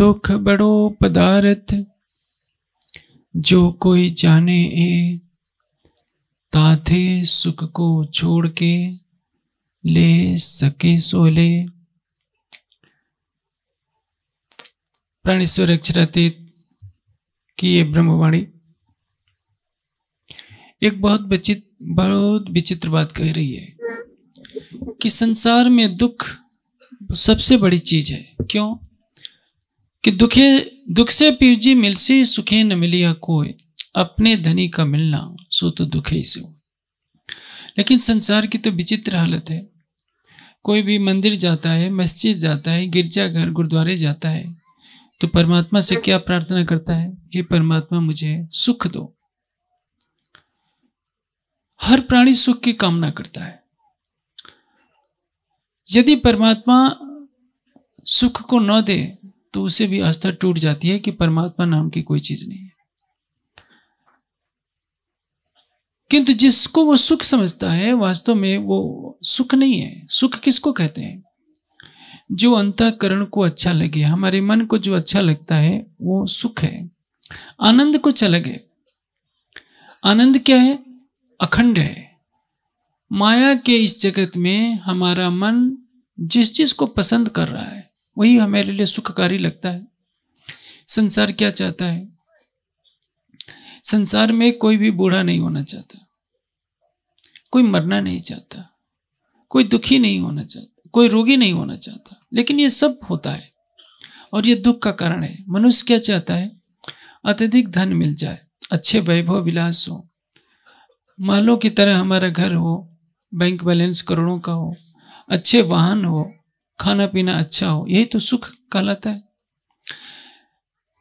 दुख बड़ो पदार्थ जो कोई जाने ए ताथे सुख को छोड़ के ले सके सोले प्राणेश्वर अक्षराती की ये ब्रह्मवाणी एक बहुत विचित्र बहुत विचित्र बात कह रही है कि संसार में दुख सबसे बड़ी चीज है क्यों कि दुखे दुख से पीजी मिल से सुखे न मिलिया कोई अपने धनी का मिलना सो तो दुखे से हो लेकिन संसार की तो विचित्र हालत है कोई भी मंदिर जाता है मस्जिद जाता है गिरजाघर गुरुद्वारे जाता है तो परमात्मा से क्या प्रार्थना करता है हे परमात्मा मुझे सुख दो हर प्राणी सुख की कामना करता है यदि परमात्मा सुख को न दे तो उसे भी आस्था टूट जाती है कि परमात्मा नाम की कोई चीज नहीं है किंतु जिसको वो सुख समझता है वास्तव में वो सुख नहीं है सुख किसको कहते हैं जो अंतकरण को अच्छा लगे हमारे मन को जो अच्छा लगता है वो सुख है आनंद कुछ अलग है आनंद क्या है अखंड है माया के इस जगत में हमारा मन जिस चीज को पसंद कर रहा है वही हमारे लिए सुखकारी लगता है संसार क्या चाहता है संसार में कोई भी बूढ़ा नहीं होना चाहता कोई मरना नहीं चाहता कोई दुखी नहीं होना चाहता कोई रोगी नहीं होना चाहता लेकिन ये सब होता है और ये दुख का कारण है मनुष्य क्या चाहता है अत्यधिक धन मिल जाए अच्छे वैभव विलास हो महलों की तरह हमारा घर हो बैंक बैलेंस करोड़ों का हो अच्छे वाहन हो खाना पीना अच्छा हो यही तो सुख कहलाता है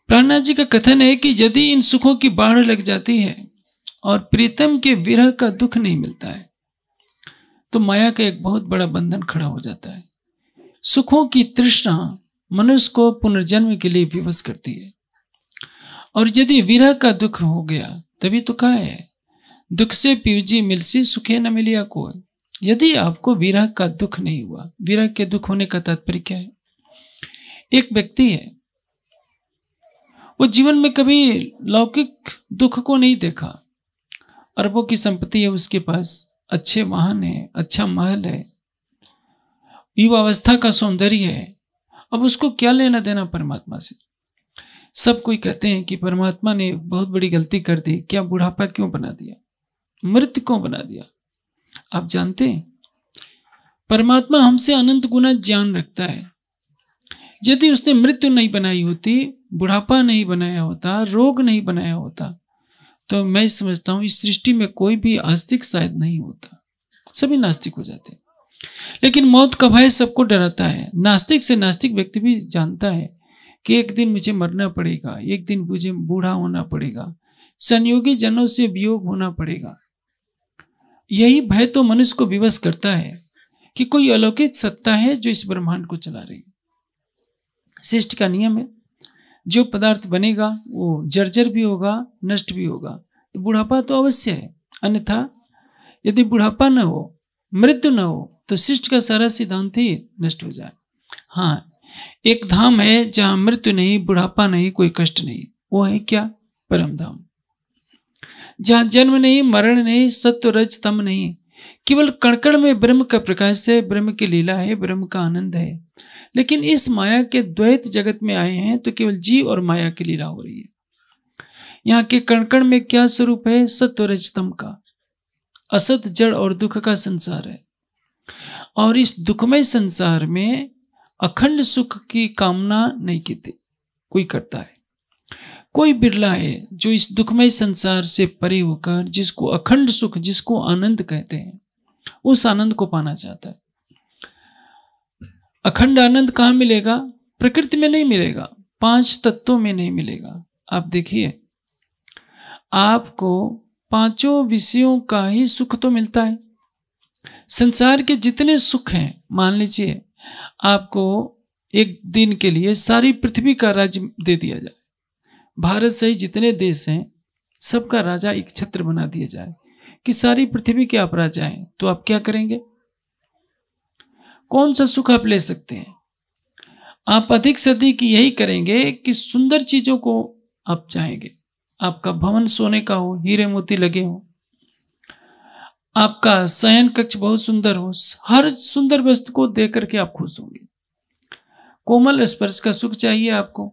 प्राणनाथ जी का कथन है कि यदि इन सुखों की बाढ़ लग जाती है और प्रीतम के विरह का दुख नहीं मिलता है तो माया का एक बहुत बड़ा बंधन खड़ा हो जाता है सुखों की तृष्णा मनुष्य को पुनर्जन्म के लिए विवश करती है और यदि विरह का दुख हो गया तभी तो कहा है दुख से पीवजी मिलसी सुखे न मिलिया कोई यदि आपको विरह का दुख नहीं हुआ विरह के दुख होने का तात्पर्य क्या है एक व्यक्ति है वो जीवन में कभी लौकिक दुख को नहीं देखा अरबों की संपत्ति है उसके पास अच्छे वाहन है अच्छा महल है युवावस्था का सौंदर्य है अब उसको क्या लेना देना परमात्मा से सब कोई कहते हैं कि परमात्मा ने बहुत बड़ी गलती कर दी क्या बुढ़ापा क्यों बना दिया मृत क्यों बना दिया आप जानते हैं परमात्मा हमसे अनंत गुना ज्ञान रखता है यदि उसने मृत्यु नहीं बनाई होती बुढ़ापा नहीं बनाया होता रोग नहीं बनाया होता तो मैं समझता हूं इस सृष्टि में कोई भी आस्तिक शायद नहीं होता सभी नास्तिक हो जाते लेकिन मौत का भय सबको डराता है नास्तिक से नास्तिक व्यक्ति भी जानता है कि एक दिन मुझे मरना पड़ेगा एक दिन मुझे बूढ़ा होना पड़ेगा संयोगी जनों से वियोग होना पड़ेगा यही भय तो मनुष्य को विवश करता है कि कोई अलौकिक सत्ता है जो इस ब्रह्मांड को चला रही शिष्ट का नियम है जो पदार्थ बनेगा वो जर्जर भी होगा नष्ट भी होगा तो बुढ़ापा तो अवश्य है अन्यथा यदि बुढ़ापा न हो मृत्यु न हो तो शिष्ट का सारा सिद्धांत ही नष्ट हो जाए हाँ एक धाम है जहां मृत्यु नहीं बुढ़ापा नहीं कोई कष्ट नहीं वो है क्या परम धाम जहाँ जन्म नहीं मरण नहीं सत्व रज तम नहीं केवल कणकण में ब्रह्म का प्रकाश है ब्रह्म की लीला है ब्रह्म का आनंद है लेकिन इस माया के द्वैत जगत में आए हैं तो केवल जीव और माया की लीला हो रही है यहाँ के कणकण में क्या स्वरूप है सत्व रजतम का असत जड़ और दुख का संसार है और इस दुखमय संसार में अखंड सुख की कामना नहीं की कोई करता है कोई बिरला है जो इस दुखमय संसार से परे होकर जिसको अखंड सुख जिसको आनंद कहते हैं उस आनंद को पाना चाहता है अखंड आनंद कहाँ मिलेगा प्रकृति में नहीं मिलेगा पांच तत्वों में नहीं मिलेगा आप देखिए आपको पांचों विषयों का ही सुख तो मिलता है संसार के जितने सुख हैं मान लीजिए आपको एक दिन के लिए सारी पृथ्वी का राज्य दे दिया जाए भारत सहित जितने देश हैं सबका राजा एक छत्र बना दिया जाए कि सारी पृथ्वी के आप राजा हैं तो आप क्या करेंगे कौन सा सुख आप ले सकते हैं आप अधिक से अधिक यही करेंगे कि सुंदर चीजों को आप चाहेंगे आपका भवन सोने का हो हीरे मोती लगे हो आपका शयन कक्ष बहुत सुंदर हो हर सुंदर वस्तु को देख करके आप खुश होंगे कोमल स्पर्श का सुख चाहिए आपको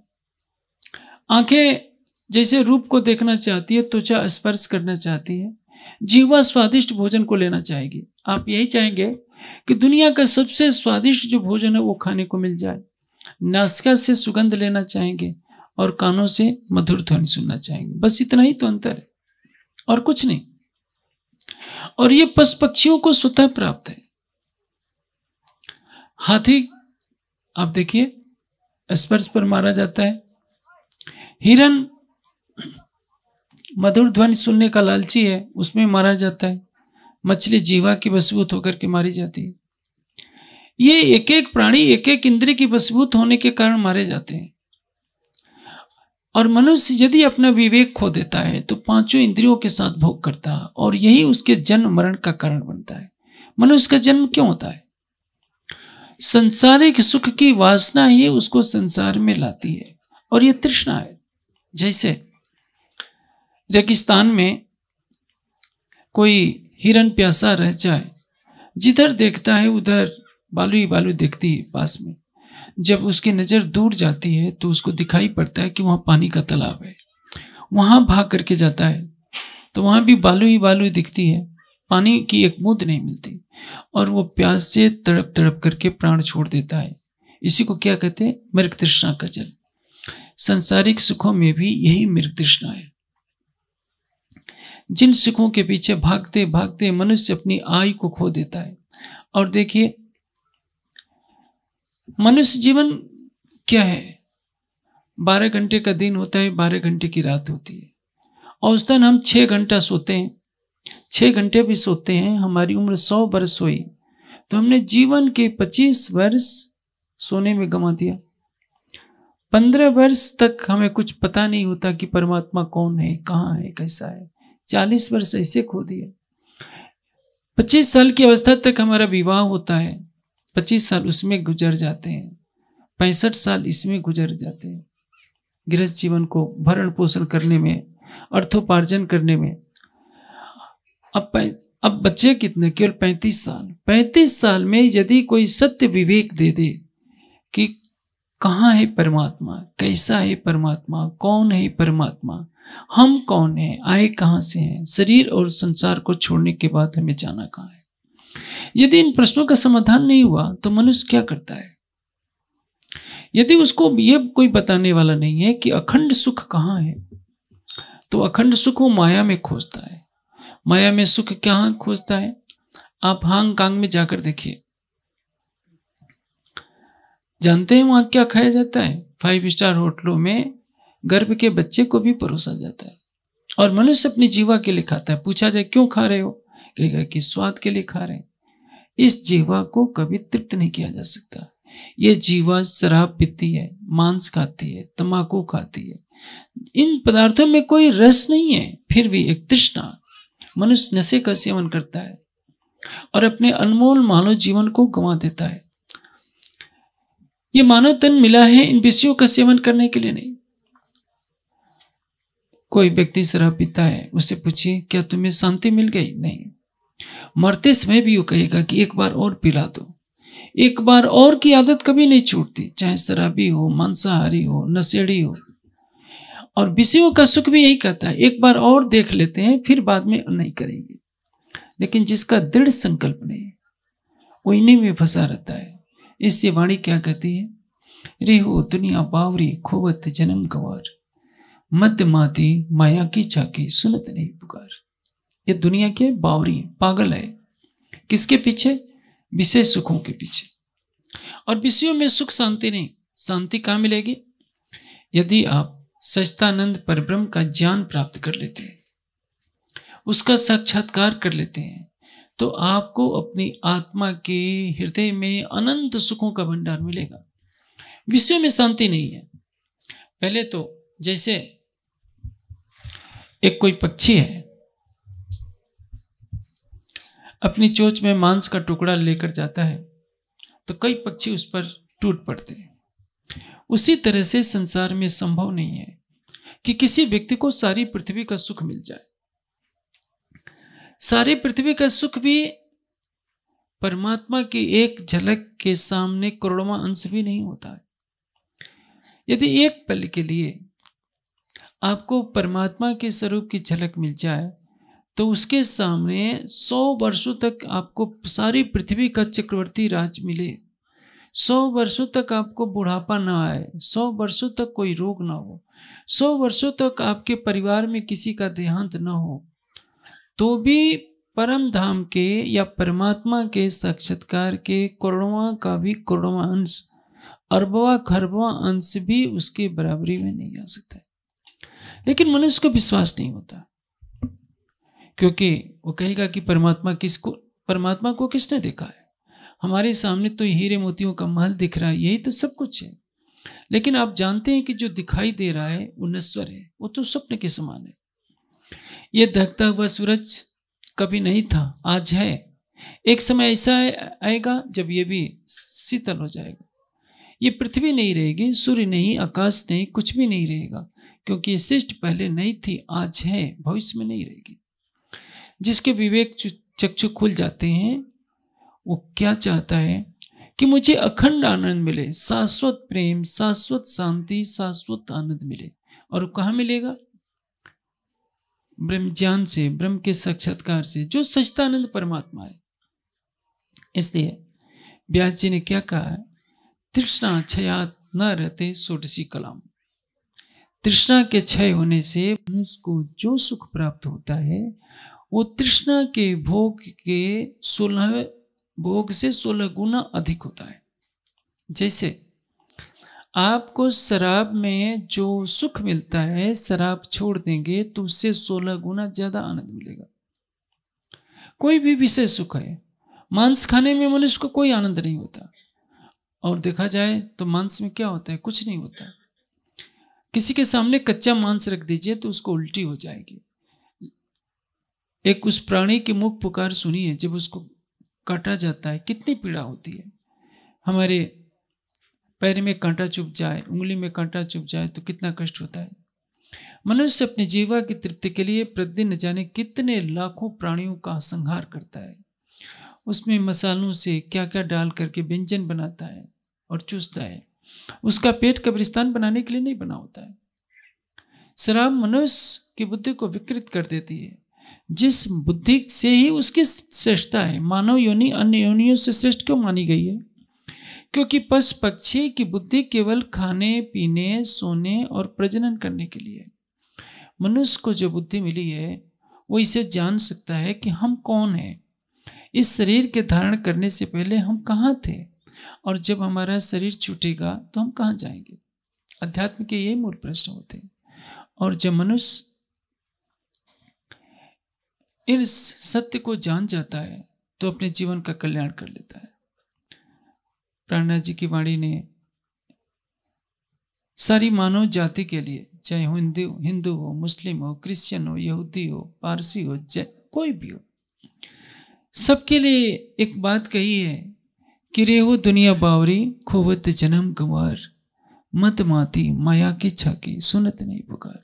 आंखें जैसे रूप को देखना चाहती है त्वचा स्पर्श करना चाहती है जीवा स्वादिष्ट भोजन को लेना चाहेगी आप यही चाहेंगे कि दुनिया का सबसे स्वादिष्ट जो भोजन है वो खाने को मिल जाए नासिका से सुगंध लेना चाहेंगे और कानों से मधुर ध्वनि सुनना चाहेंगे बस इतना ही तो अंतर है और कुछ नहीं और ये पशु पक्षियों को स्वतः प्राप्त है हाथी आप देखिए स्पर्श पर मारा जाता है हिरन मधुर ध्वनि सुनने का लालची है उसमें मारा जाता है मछली जीवा की बसबूत होकर के मारी जाती है ये एक एक प्राणी एक एक इंद्र की बसबूत होने के कारण मारे जाते हैं और मनुष्य यदि अपना विवेक खो देता है तो पांचों इंद्रियों के साथ भोग करता है और यही उसके जन्म मरण का कारण बनता है मनुष्य का जन्म क्यों होता है संसारिक सुख की वासना ही उसको संसार में लाती है और यह तृष्णा है जैसे रेगिस्तान में कोई हिरन प्यासा रह जाए जिधर देखता है उधर बालू ही बालू देखती है पास में जब उसकी नज़र दूर जाती है तो उसको दिखाई पड़ता है कि वहाँ पानी का तालाब है वहाँ भाग करके जाता है तो वहाँ भी बालू ही बालू दिखती है पानी की एक बूंद नहीं मिलती और वो प्यास से तड़प तड़प करके प्राण छोड़ देता है इसी को क्या कहते हैं मृग तृष्णा का जल सांसारिक सुखों में भी यही मृग तृष्णा है जिन सुखों के पीछे भागते भागते मनुष्य अपनी आयु को खो देता है और देखिए मनुष्य जीवन क्या है बारह घंटे का दिन होता है बारह घंटे की रात होती है औसतन हम छह घंटा सोते हैं छह घंटे भी सोते हैं हमारी उम्र सौ वर्ष हुई तो हमने जीवन के पच्चीस वर्ष सोने में गंवा दिया पंद्रह वर्ष तक हमें कुछ पता नहीं होता कि परमात्मा कौन है कहाँ है कैसा है चालीस वर्ष ऐसे खो दिए पच्चीस साल की अवस्था तक हमारा विवाह होता है पच्चीस साल उसमें गुजर जाते हैं पैंसठ साल इसमें गुजर जाते हैं गृहस्थ जीवन को भरण पोषण करने में अर्थोपार्जन करने में अब अब बच्चे कितने केवल पैंतीस साल पैंतीस साल में यदि कोई सत्य विवेक दे दे कि कहाँ है परमात्मा कैसा है परमात्मा कौन है परमात्मा हम कौन है आए कहाँ से हैं शरीर और संसार को छोड़ने के बाद हमें जाना कहाँ है यदि इन प्रश्नों का समाधान नहीं हुआ तो मनुष्य क्या करता है यदि उसको ये कोई बताने वाला नहीं है कि अखंड सुख कहाँ है तो अखंड सुख वो माया में खोजता है माया में सुख कहाँ खोजता है आप हांग कांग में जाकर देखिए जानते हैं वहाँ क्या खाया जाता है फाइव स्टार होटलों में गर्भ के बच्चे को भी परोसा जाता है और मनुष्य अपनी जीवा के लिए खाता है पूछा जाए क्यों खा रहे हो कहेगा कि स्वाद के लिए खा रहे हैं इस जीवा को कभी तृप्त नहीं किया जा सकता ये जीवा शराब पीती है मांस खाती है तंबाकू खाती है इन पदार्थों में कोई रस नहीं है फिर भी एक तृष्णा मनुष्य नशे का सेवन करता है और अपने अनमोल मानव जीवन को गंवा देता है ये मानव तन मिला है इन विषयों का सेवन करने के लिए नहीं कोई व्यक्ति शराब पीता है उससे पूछिए क्या तुम्हें शांति मिल गई नहीं मरते समय भी वो कहेगा कि एक बार और पिला दो एक बार और की आदत कभी नहीं छूटती चाहे शराबी हो मांसाहारी हो नशेड़ी हो और विषयों का सुख भी यही कहता है एक बार और देख लेते हैं फिर बाद में नहीं करेंगे लेकिन जिसका दृढ़ संकल्प नहीं वो इन्हीं में फंसा रहता है इससे वाणी क्या कहती है रे हो दुनिया बावरी खोवत जन्म गवार मत माती माया की चाकी सुनत नहीं पुकार ये दुनिया के बावरी पागल है किसके पीछे विषय सुखों के पीछे और विषयों में सुख शांति नहीं शांति कहाँ मिलेगी यदि आप सचतानंद परब्रह्म का ज्ञान प्राप्त कर लेते हैं उसका साक्षात्कार कर लेते हैं तो आपको अपनी आत्मा के हृदय में अनंत सुखों का भंडार मिलेगा विश्व में शांति नहीं है पहले तो जैसे एक कोई पक्षी है अपनी चोच में मांस का टुकड़ा लेकर जाता है तो कई पक्षी उस पर टूट पड़ते हैं उसी तरह से संसार में संभव नहीं है कि किसी व्यक्ति को सारी पृथ्वी का सुख मिल जाए सारी पृथ्वी का सुख भी परमात्मा की एक झलक के सामने करोड़वा अंश भी नहीं होता है यदि एक पल के लिए आपको परमात्मा के स्वरूप की झलक मिल जाए तो उसके सामने सौ वर्षों तक आपको सारी पृथ्वी का चक्रवर्ती राज मिले सौ वर्षों तक आपको बुढ़ापा ना आए सौ वर्षों तक कोई रोग ना हो सौ वर्षों तक आपके परिवार में किसी का देहांत ना हो तो भी परम धाम के या परमात्मा के साक्षात्कार के करोड़वा का भी करोड़वा अंश अरबवा खरबवा अंश भी उसके बराबरी में नहीं आ सकता लेकिन मनुष्य को विश्वास नहीं होता क्योंकि वो कहेगा कि परमात्मा किसको परमात्मा को किसने देखा है हमारे सामने तो हीरे मोतियों का महल दिख रहा है यही तो सब कुछ है लेकिन आप जानते हैं कि जो दिखाई दे रहा है वो नश्वर है वो तो स्वप्न के समान है ये धकता हुआ सूरज कभी नहीं था आज है एक समय ऐसा आएगा जब ये भी शीतल हो जाएगा ये पृथ्वी नहीं रहेगी सूर्य नहीं आकाश नहीं कुछ भी नहीं रहेगा क्योंकि ये शिष्ट पहले नहीं थी आज है भविष्य में नहीं रहेगी जिसके विवेक चक्षु खुल जाते हैं वो क्या चाहता है कि मुझे अखंड आनंद मिले शाश्वत प्रेम शाश्वत शांति शाश्वत आनंद मिले और कहाँ मिलेगा ब्रह्म ज्ञान से ब्रह्म के साक्षात्कार से जो सचिदानंद परमात्मा है इसलिए ब्यास जी ने क्या कहा है तृष्णा क्षयात न रहते सोटसी कलाम तृष्णा के क्षय होने से मनुष्य को जो सुख प्राप्त होता है वो तृष्णा के भोग के सोलह भोग से सोलह गुना अधिक होता है जैसे आपको शराब में जो सुख मिलता है शराब छोड़ देंगे तो उससे सोलह गुना ज्यादा आनंद मिलेगा कोई भी विषय सुख है मांस खाने में मनुष्य को कोई आनंद नहीं होता और देखा जाए तो मांस में क्या होता है कुछ नहीं होता किसी के सामने कच्चा मांस रख दीजिए तो उसको उल्टी हो जाएगी एक उस प्राणी की मुख पुकार सुनिए जब उसको काटा जाता है कितनी पीड़ा होती है हमारे पैर में कांटा चुभ जाए उंगली में कांटा चुभ जाए तो कितना कष्ट होता है मनुष्य अपने जीवा की तृप्ति के लिए प्रतिदिन न जाने कितने लाखों प्राणियों का संहार करता है उसमें मसालों से क्या क्या डाल करके व्यंजन बनाता है और चूसता है उसका पेट कब्रिस्तान बनाने के लिए नहीं बना होता है शराब मनुष्य की बुद्धि को विकृत कर देती है जिस बुद्धि से ही उसकी श्रेष्ठता है मानव योनि अन्य योनियों से श्रेष्ठ क्यों मानी गई है क्योंकि पशु पक्षी की बुद्धि केवल खाने पीने सोने और प्रजनन करने के लिए मनुष्य को जो बुद्धि मिली है वो इसे जान सकता है कि हम कौन हैं इस शरीर के धारण करने से पहले हम कहाँ थे और जब हमारा शरीर छूटेगा तो हम कहाँ जाएंगे अध्यात्म के ये मूल प्रश्न होते हैं और जब मनुष्य इस सत्य को जान जाता है तो अपने जीवन का कल्याण कर लेता है प्राणनाथ जी की वाणी ने सारी मानव जाति के लिए चाहे हिंदू हिंदू हो मुस्लिम हो क्रिश्चियन हो यहूदी हो पारसी हो चाहे कोई भी हो सबके लिए एक बात कही है कि रे हो दुनिया बावरी खोवत जन्म गंवार मत माती माया की छाकी सुनत नहीं पुकार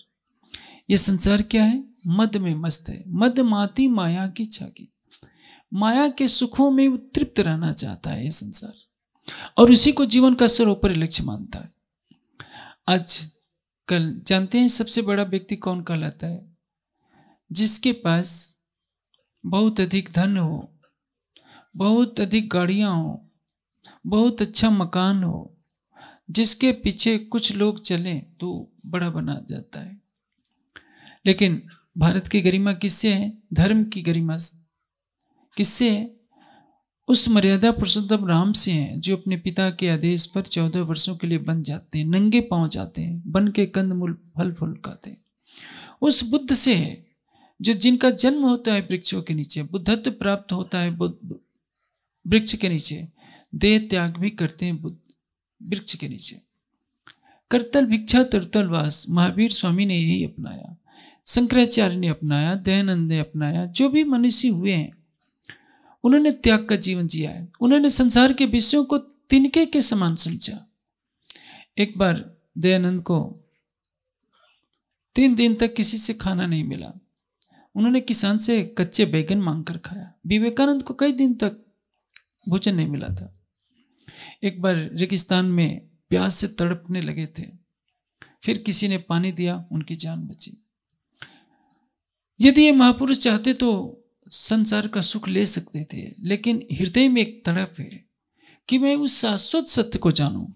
ये संसार क्या है मद में मस्त है मद माती माया की छाकी माया के सुखों में तृप्त रहना चाहता है ये संसार और उसी को जीवन का सर्वोपरि लक्ष्य मानता है आज कल जानते हैं सबसे बड़ा व्यक्ति कौन कहलाता है जिसके पास बहुत अधिक धन हो बहुत अधिक गाड़ियाँ हो बहुत अच्छा मकान हो जिसके पीछे कुछ लोग चलें तो बड़ा बना जाता है लेकिन भारत की गरिमा किससे है धर्म की गरिमा किससे है उस मर्यादा पुरुषोत्तम राम से हैं जो अपने पिता के आदेश पर चौदह वर्षों के लिए बन जाते हैं नंगे पांव जाते हैं बन के कंद मूल फल फूल खाते हैं उस बुद्ध से है जो जिनका जन्म होता है वृक्षों के नीचे बुद्धत्व प्राप्त होता है बुद्ध वृक्ष के नीचे देह त्याग भी करते हैं बुद्ध वृक्ष के नीचे करतल भिक्षा तरतल वास महावीर स्वामी ने यही अपनाया शंकराचार्य ने अपनाया दयानंद ने अपनाया जो भी मनुष्य हुए हैं उन्होंने त्याग का जीवन जिया है उन्होंने संसार के विषयों को तिनके के समान समझा एक बार दयानंद को तीन दिन तक किसी से खाना नहीं मिला उन्होंने किसान से कच्चे बैगन मांग कर खाया विवेकानंद को कई दिन तक भोजन नहीं मिला था एक बार रेगिस्तान में प्यास से तड़पने लगे थे फिर किसी ने पानी दिया उनकी जान बची यदि ये महापुरुष चाहते तो संसार का सुख ले सकते थे लेकिन हृदय में एक तड़प है कि मैं उस शाश्वत सत्य को जानूं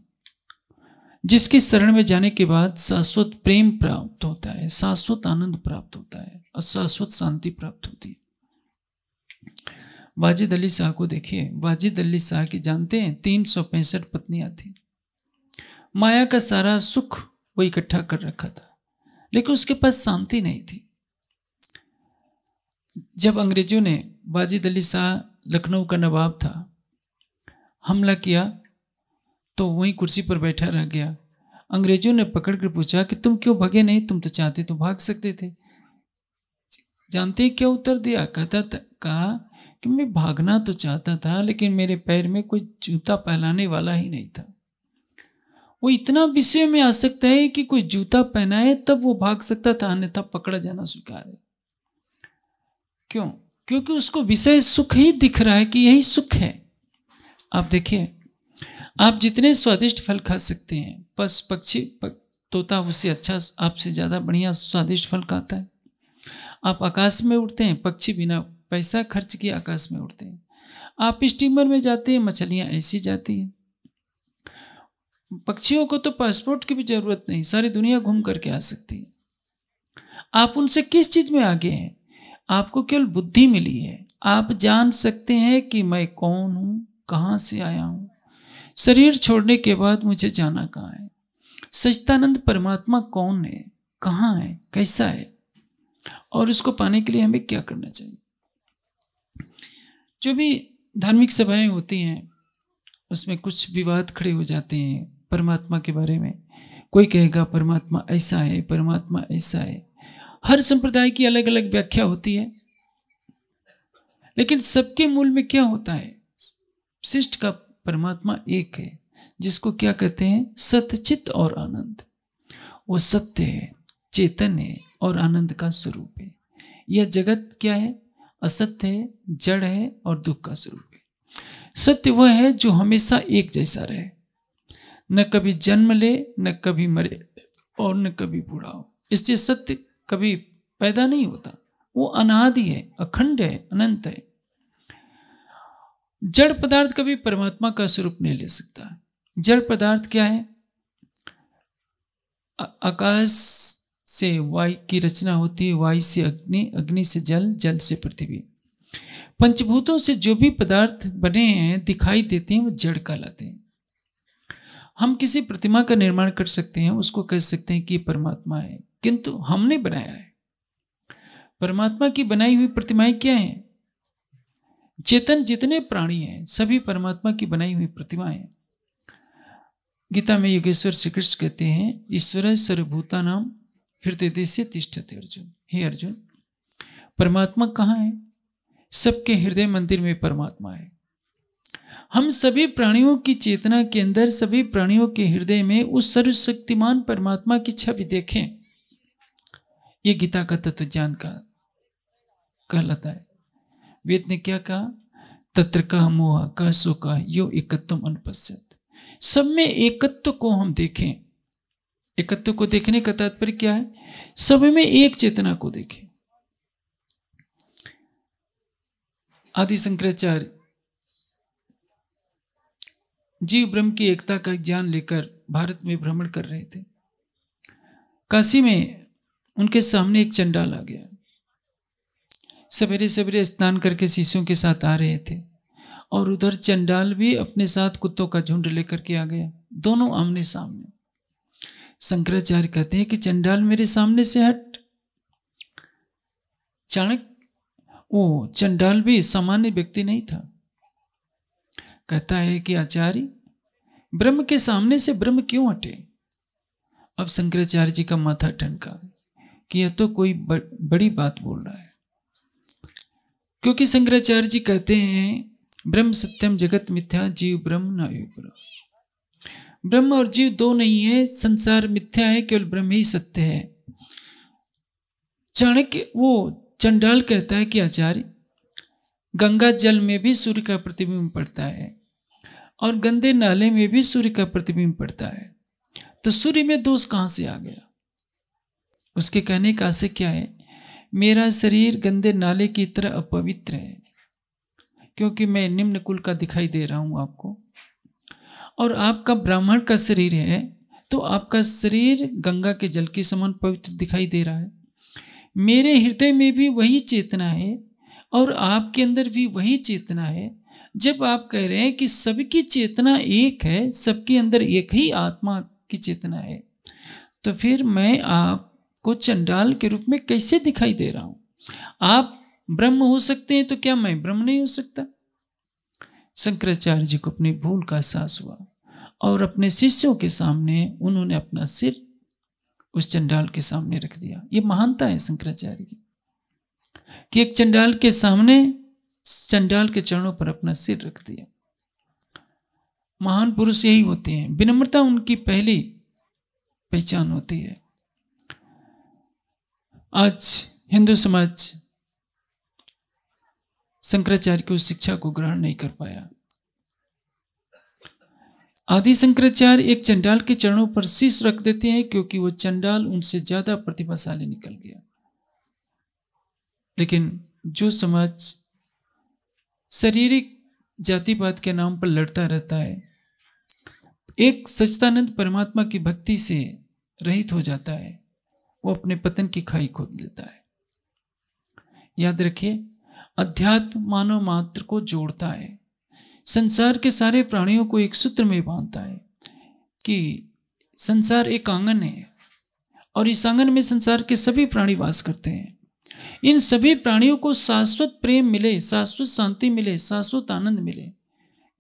जिसकी शरण में जाने के बाद शाश्वत प्रेम प्राप्त होता है शाश्वत आनंद प्राप्त होता है और शाश्वत शांति प्राप्त होती है वाजिद अली शाह को देखिए वाजिद अली शाह की जानते हैं तीन सौ पैंसठ पत्नियां थी माया का सारा सुख वो इकट्ठा कर रखा था लेकिन उसके पास शांति नहीं थी जब अंग्रेजों ने वाजिद अली शाह लखनऊ का नवाब था हमला किया तो वहीं कुर्सी पर बैठा रह गया अंग्रेजों ने पकड़ कर पूछा कि तुम क्यों भगे नहीं तुम तो चाहते तो भाग सकते थे जानते ही क्या उत्तर दिया कहता था कहा कि मैं भागना तो चाहता था लेकिन मेरे पैर में कोई जूता पहनाने वाला ही नहीं था वो इतना विषय में आ सकता है कि कोई जूता पहनाए तब वो भाग सकता था अन्यथा पकड़ा जाना स्वीकार है क्यों क्योंकि उसको विषय सुख ही दिख रहा है कि यही सुख है आप देखिए आप जितने स्वादिष्ट फल खा सकते हैं बस पक्षी पक, तोता उससे अच्छा आपसे ज़्यादा बढ़िया स्वादिष्ट फल खाता है आप आकाश में उड़ते हैं पक्षी बिना पैसा खर्च किए आकाश में उड़ते हैं आप स्टीमर में जाते हैं मछलियाँ ऐसी जाती हैं पक्षियों को तो पासपोर्ट की भी जरूरत नहीं सारी दुनिया घूम करके आ सकती है आप उनसे किस चीज़ में आगे हैं आपको केवल बुद्धि मिली है आप जान सकते हैं कि मैं कौन हूँ कहाँ से आया हूँ शरीर छोड़ने के बाद मुझे जाना कहाँ है सचिदानंद परमात्मा कौन है कहाँ है कैसा है और उसको पाने के लिए हमें क्या करना चाहिए जो भी धार्मिक सभाएं होती हैं उसमें कुछ विवाद खड़े हो जाते हैं परमात्मा के बारे में कोई कहेगा परमात्मा ऐसा है परमात्मा ऐसा है हर संप्रदाय की अलग अलग व्याख्या होती है लेकिन सबके मूल में क्या होता है शिष्ट का परमात्मा एक है जिसको क्या कहते हैं सत्यचित और आनंद वो सत्य है चेतन है और आनंद का स्वरूप है यह जगत क्या है असत्य है जड़ है और दुख का स्वरूप है सत्य वह है जो हमेशा एक जैसा रहे न कभी जन्म ले न कभी मरे और न कभी बूढ़ा हो इसलिए सत्य कभी पैदा नहीं होता वो अनादि है अखंड है अनंत है जड़ पदार्थ कभी परमात्मा का स्वरूप नहीं ले सकता जड़ पदार्थ क्या है आकाश से वायु की रचना होती है वायु से अग्नि अग्नि से जल जल से पृथ्वी पंचभूतों से जो भी पदार्थ बने हैं दिखाई देते हैं वो जड़ कहलाते हैं हम किसी प्रतिमा का निर्माण कर सकते हैं उसको कह सकते हैं कि परमात्मा है किंतु हमने बनाया है परमात्मा की बनाई हुई प्रतिमाएं क्या हैं चेतन जितने प्राणी हैं सभी परमात्मा की बनाई हुई प्रतिमाएं गीता में योगेश्वर श्री कृष्ण कहते हैं ईश्वर सर्वभूता नाम हृदय से तिष्ठते अर्जुन हे अर्जुन परमात्मा कहाँ है सबके हृदय मंदिर में परमात्मा है हम सभी प्राणियों की चेतना के अंदर सभी प्राणियों के हृदय में उस सर्वशक्तिमान परमात्मा की छवि देखें ये गीता का तत्व ज्ञान का कहलाता है वेद ने क्या कहा तत्र का मोह कह सो का यो एकत्व अनुपस्थित सब में एकत्व को हम देखें एकत्व को देखने का तात्पर्य क्या है सब में एक चेतना को देखें आदि शंकराचार्य जीव ब्रह्म की एकता का ज्ञान लेकर भारत में भ्रमण कर रहे थे काशी में उनके सामने एक चंडाल आ गया सवेरे सवेरे स्नान करके शीशों के साथ आ रहे थे और उधर चंडाल भी अपने साथ कुत्तों का झुंड लेकर के आ गया दोनों आमने सामने शंकराचार्य कहते हैं कि चंडाल मेरे सामने से हट चाणक वो चंडाल भी सामान्य व्यक्ति नहीं था कहता है कि आचार्य ब्रह्म के सामने से ब्रह्म क्यों हटे अब शंकराचार्य जी का माथा टनका कि यह तो कोई बड़ी बात बोल रहा है क्योंकि शंकराचार्य जी कहते हैं ब्रह्म सत्यम जगत मिथ्या जीव ब्रह्म नायुब्र ब्रह्म और जीव दो नहीं है संसार मिथ्या है केवल ब्रह्म ही सत्य है चाणक्य वो चंडाल कहता है कि आचार्य गंगा जल में भी सूर्य का प्रतिबिंब पड़ता है और गंदे नाले में भी सूर्य का प्रतिबिंब पड़ता है तो सूर्य में दोष कहाँ से आ गया उसके कहने का आशय क्या है मेरा शरीर गंदे नाले की तरह अपवित्र है क्योंकि मैं निम्न कुल का दिखाई दे रहा हूँ आपको और आपका ब्राह्मण का शरीर है तो आपका शरीर गंगा के जल के समान पवित्र दिखाई दे रहा है मेरे हृदय में भी वही चेतना है और आपके अंदर भी वही चेतना है जब आप कह रहे हैं कि सबकी चेतना एक है सबके अंदर एक ही आत्मा की चेतना है तो फिर मैं आप को चंडाल के रूप में कैसे दिखाई दे रहा हूं आप ब्रह्म हो सकते हैं तो क्या मैं ब्रह्म नहीं हो सकता शंकराचार्य जी को अपनी भूल का एहसास हुआ और अपने शिष्यों के सामने उन्होंने अपना सिर उस चंडाल के सामने रख दिया ये महानता है शंकराचार्य की कि एक चंडाल के सामने चंडाल के चरणों पर अपना सिर रख दिया महान पुरुष यही होते हैं विनम्रता उनकी पहली पहचान होती है आज हिंदू समाज शंकराचार्य की उस शिक्षा को ग्रहण नहीं कर पाया आदि शंकराचार्य एक चंडाल के चरणों पर शीश रख देते हैं क्योंकि वो चंडाल उनसे ज्यादा प्रतिभाशाली निकल गया लेकिन जो समाज शारीरिक जातिवाद के नाम पर लड़ता रहता है एक सच्चानंद परमात्मा की भक्ति से रहित हो जाता है वो अपने पतन की खाई खोद लेता है याद रखिए अध्यात्म मानव मात्र को जोड़ता है संसार के सारे प्राणियों को एक सूत्र में बांधता है कि संसार एक आंगन है और इस आंगन में संसार के सभी प्राणी वास करते हैं इन सभी प्राणियों को शाश्वत प्रेम मिले शाश्वत शांति मिले शाश्वत आनंद मिले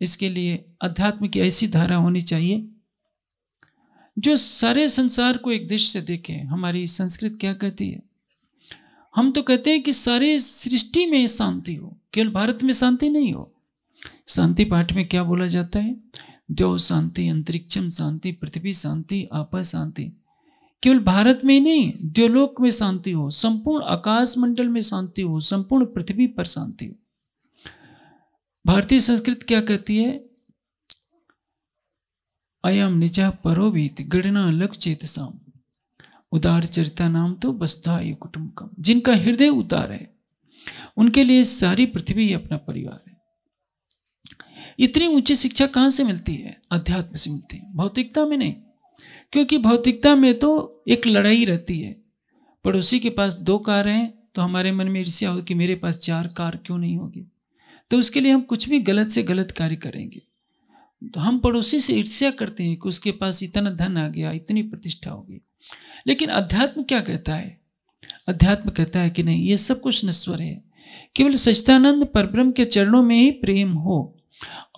इसके लिए अध्यात्म की ऐसी धारा होनी चाहिए जो सारे संसार को एक दृश्य से देखे हमारी संस्कृत क्या कहती है हम तो कहते हैं कि सारी सृष्टि में शांति हो केवल भारत में शांति नहीं हो शांति पाठ में क्या बोला जाता है देव शांति अंतरिक्षम शांति पृथ्वी शांति आपा शांति केवल भारत में ही नहीं द्योलोक में शांति हो संपूर्ण आकाश मंडल में शांति हो संपूर्ण पृथ्वी पर शांति हो भारतीय संस्कृत क्या कहती है अयम निजा परोवीत गणना लक्षित साम उदार चरिता नाम तो बसता ये कुटुंबकम जिनका हृदय उदार है उनके लिए सारी पृथ्वी अपना परिवार है इतनी ऊंची शिक्षा कहाँ से मिलती है अध्यात्म से मिलती है भौतिकता में नहीं क्योंकि भौतिकता में तो एक लड़ाई रहती है पड़ोसी के पास दो कार हैं तो हमारे मन में ईर्ष्या होगी कि मेरे पास चार कार क्यों नहीं होगी तो उसके लिए हम कुछ भी गलत से गलत कार्य करेंगे तो हम पड़ोसी से ईर्ष्या करते हैं कि उसके पास इतना धन आ गया इतनी प्रतिष्ठा होगी लेकिन अध्यात्म क्या कहता है अध्यात्म कहता है कि नहीं ये सब कुछ नश्वर है केवल सचिदानंद परब्रह्म के चरणों में ही प्रेम हो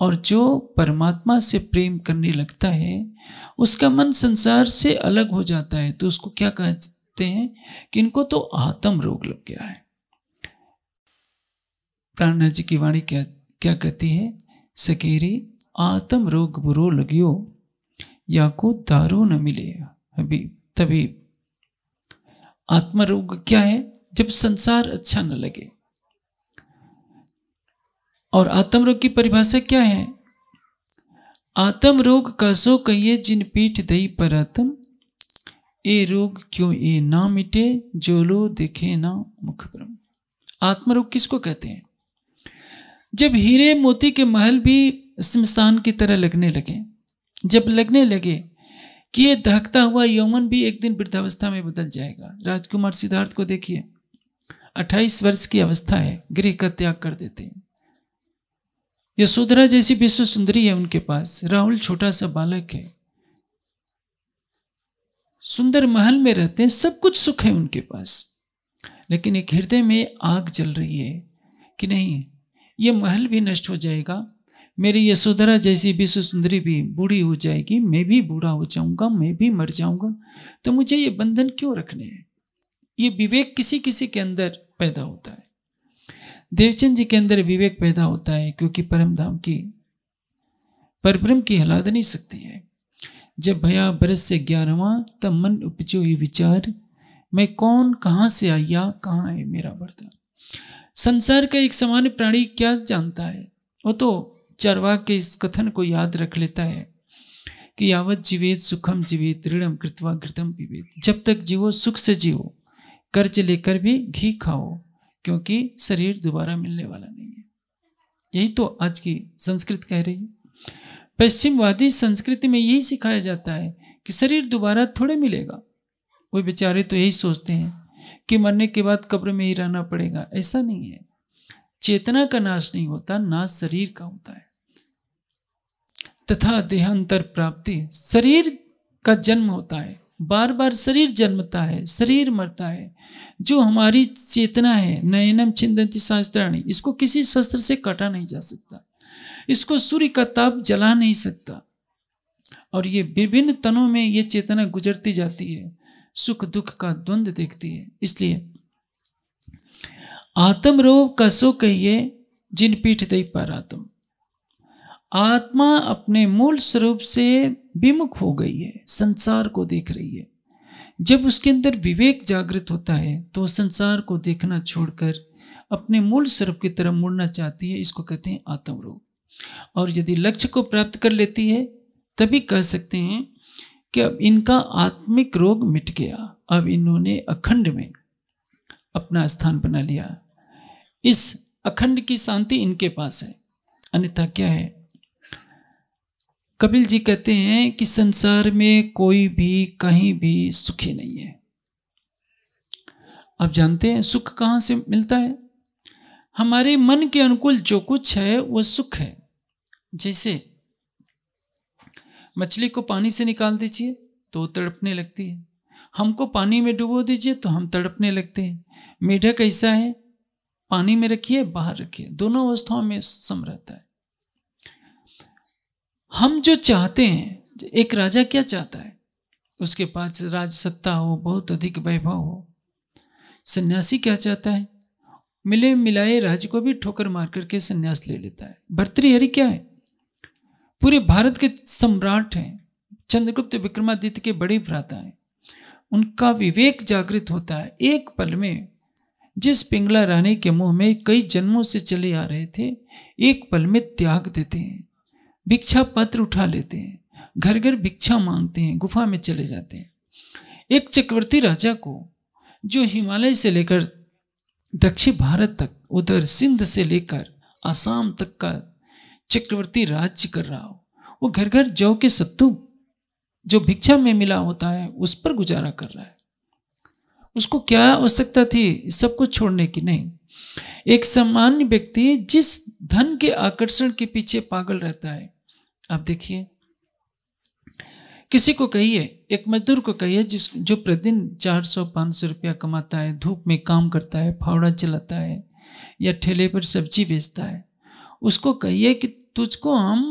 और जो परमात्मा से प्रेम करने लगता है उसका मन संसार से अलग हो जाता है तो उसको क्या कहते हैं कि इनको तो आत्म रोग लग गया है प्राणनाथ जी की वाणी क्या क्या कहती है सकेरी आत्म रोग बुरो लगियो को दारू न मिले अभी तभी आत्मरोग क्या है जब संसार अच्छा न लगे और आत्म रोग की परिभाषा क्या है आत्म रोग कसो कहिए जिन पीठ दई पर आत्म ए रोग क्यों ए ना मिटे जो लो देखे ना मुख ब्रह्म आत्मरोग किसको कहते हैं जब हीरे मोती के महल भी शमशान की तरह लगने लगे जब लगने लगे कि ये दहकता हुआ यौवन भी एक दिन वृद्धावस्था में बदल जाएगा राजकुमार सिद्धार्थ को देखिए 28 वर्ष की अवस्था है गृह का त्याग कर देते हैं यशोधरा जैसी विश्व सुंदरी है उनके पास राहुल छोटा सा बालक है सुंदर महल में रहते हैं सब कुछ सुख है उनके पास लेकिन एक हृदय में आग जल रही है कि नहीं ये महल भी नष्ट हो जाएगा मेरी यशोधरा जैसी विश्व सुंदरी भी बूढ़ी हो जाएगी मैं भी बूढ़ा हो जाऊंगा मैं भी मर जाऊंगा तो मुझे ये बंधन क्यों रखने हैं ये विवेक किसी किसी के अंदर पैदा होता है देवचंद जी के अंदर विवेक पैदा होता है क्योंकि परम धाम की परब्रह्म की नहीं सकती है जब भया बरस से ग्यारहवा तब मन उपजो ये विचार मैं कौन कहाँ से आया कहाँ है मेरा वरदान संसार का एक सामान्य प्राणी क्या जानता है वो तो चरवा के इस कथन को याद रख लेता है कि यावत जीवेत सुखम जीवेत ऋणम कृतवा घृतम पीवेत जब तक जीवो सुख से जीवो कर्ज लेकर भी घी खाओ क्योंकि शरीर दोबारा मिलने वाला नहीं है यही तो आज की संस्कृत कह रही है पश्चिमवादी संस्कृति में यही सिखाया जाता है कि शरीर दोबारा थोड़े मिलेगा वो बेचारे तो यही सोचते हैं कि मरने के बाद कब्र में ही रहना पड़ेगा ऐसा नहीं है चेतना का नाश नहीं होता नाश शरीर का होता है तथा देहांतर प्राप्ति शरीर का जन्म होता है बार बार शरीर जन्मता है शरीर मरता है जो हमारी चेतना है नयनम छिंदती शास्त्राणी इसको किसी शस्त्र से काटा नहीं जा सकता इसको सूर्य का ताप जला नहीं सकता और ये विभिन्न तनों में ये चेतना गुजरती जाती है सुख दुख का द्वंद देखती है इसलिए आत्मरोग का सो कहिए जिन पीठ दई पर आत्म आत्मा अपने मूल स्वरूप से विमुख हो गई है संसार को देख रही है जब उसके अंदर विवेक जागृत होता है तो संसार को देखना छोड़कर अपने मूल स्वरूप की तरफ मुड़ना चाहती है इसको कहते हैं आत्मरोग और यदि लक्ष्य को प्राप्त कर लेती है तभी कह सकते हैं कि अब इनका आत्मिक रोग मिट गया अब इन्होंने अखंड में अपना स्थान बना लिया इस अखंड की शांति इनके पास है अन्यथा क्या है कपिल जी कहते हैं कि संसार में कोई भी कहीं भी सुखी नहीं है आप जानते हैं सुख कहाँ से मिलता है हमारे मन के अनुकूल जो कुछ है वह सुख है जैसे मछली को पानी से निकाल दीजिए तो तड़पने लगती है हमको पानी में डुबो दीजिए तो हम तड़पने लगते हैं मेढक ऐसा है पानी में रखिए बाहर रखिए दोनों अवस्थाओं में सम रहता है हम जो चाहते हैं एक राजा क्या चाहता है उसके पास राज सत्ता हो बहुत अधिक वैभव हो सन्यासी क्या चाहता है मिले मिलाए राज्य को भी ठोकर मार करके सन्यास ले लेता है भर्तृहरि क्या है पूरे भारत के सम्राट हैं चंद्रगुप्त विक्रमादित्य के बड़े भ्राता हैं उनका विवेक जागृत होता है एक पल में जिस पिंगला रानी के मुंह में कई जन्मों से चले आ रहे थे एक पल में त्याग देते हैं भिक्षा पत्र उठा लेते हैं घर घर भिक्षा मांगते हैं गुफा में चले जाते हैं एक चक्रवर्ती राजा को जो हिमालय से लेकर दक्षिण भारत तक उधर सिंध से लेकर आसाम तक का चक्रवर्ती राज्य कर रहा हो वो घर घर जौ के सत्तू जो भिक्षा में मिला होता है उस पर गुजारा कर रहा है उसको क्या आवश्यकता थी सब कुछ छोड़ने की नहीं एक सामान्य व्यक्ति जिस धन के आकर्षण के पीछे पागल रहता है आप देखिए किसी को कहिए एक मजदूर को कहिए जिस जो प्रतिदिन 400-500 रुपया कमाता है धूप में काम करता है फावड़ा चलाता है या ठेले पर सब्जी बेचता है उसको कहिए कि तुझको हम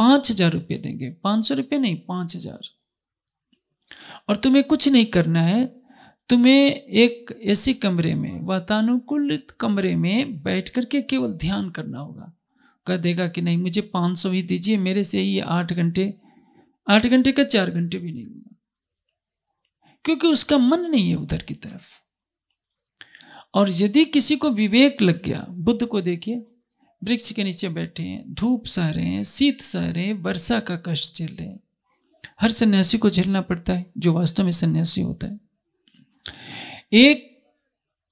5000 हजार रुपये देंगे 500 सौ रुपये नहीं 5000 हजार और तुम्हें कुछ नहीं करना है तुम्हें एक ऐसे कमरे में वातानुकूलित कमरे में बैठ करके केवल ध्यान करना होगा कर देगा कि नहीं मुझे पाँच सौ ही दीजिए मेरे से ये आठ घंटे आठ घंटे का चार घंटे भी नहीं होगा क्योंकि उसका मन नहीं है उधर की तरफ और यदि किसी को विवेक लग गया बुद्ध को देखिए वृक्ष के नीचे बैठे हैं धूप सह रहे हैं शीत सह रहे हैं वर्षा का कष्ट झेल रहे हैं हर सन्यासी को झेलना पड़ता है जो वास्तव में सन्यासी होता है एक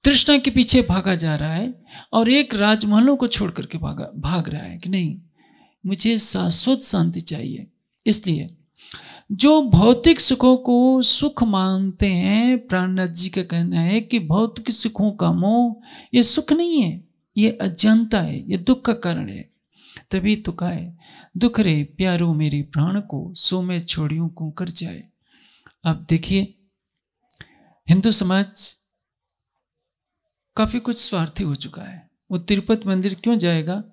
तृष्णा के पीछे भागा जा रहा है और एक राजमहलों को छोड़ करके भागा भाग रहा है कि नहीं मुझे शाश्वत शांति चाहिए इसलिए जो भौतिक सुखों को सुख मानते हैं प्राणनाथ जी का कहना है कि भौतिक सुखों का मोह ये सुख नहीं है ये अज्ञानता है ये दुख का कारण है तभी तो का है दुख रे प्यारो मेरे प्राण को सो में छोड़ियों को कर जाए आप देखिए हिंदू समाज काफ़ी कुछ स्वार्थी हो चुका है वो तिरुपत मंदिर क्यों जाएगा